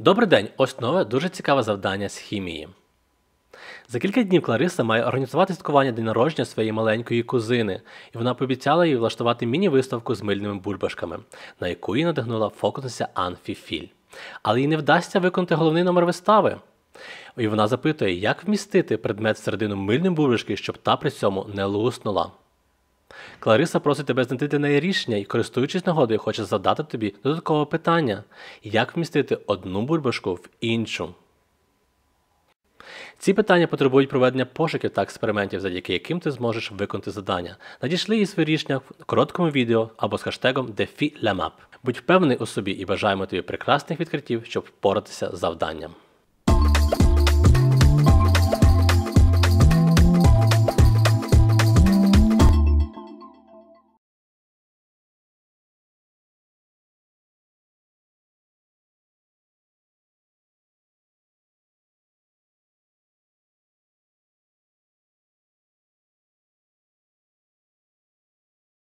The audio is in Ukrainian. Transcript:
Добрий день, ось нове дуже цікаве завдання з хімії. За кілька днів Клариса має організувати святкування день народження своєї маленької кузини, і вона пообіцяла їй влаштувати міні-виставку з мильними бульбашками, на яку її надихнула фокусниця Ан Фіфіль. Але їй не вдасться виконати головний номер вистави. І вона запитує, як вмістити предмет в середину мильної бульбашки, щоб та при цьому не луснула. Клариса просить тебе знайти для неї рішення і, користуючись нагодою, хоче задати тобі додаткове питання, як вмістити одну бульбашку в іншу. Ці питання потребують проведення пошуків та експериментів, завдяки яким ти зможеш виконати завдання. Надійшли її свої рішення в короткому відео або з хештегом DefiLamap. Будь впевнений у собі і бажаємо тобі прекрасних відкриттів, щоб впоратися з завданням.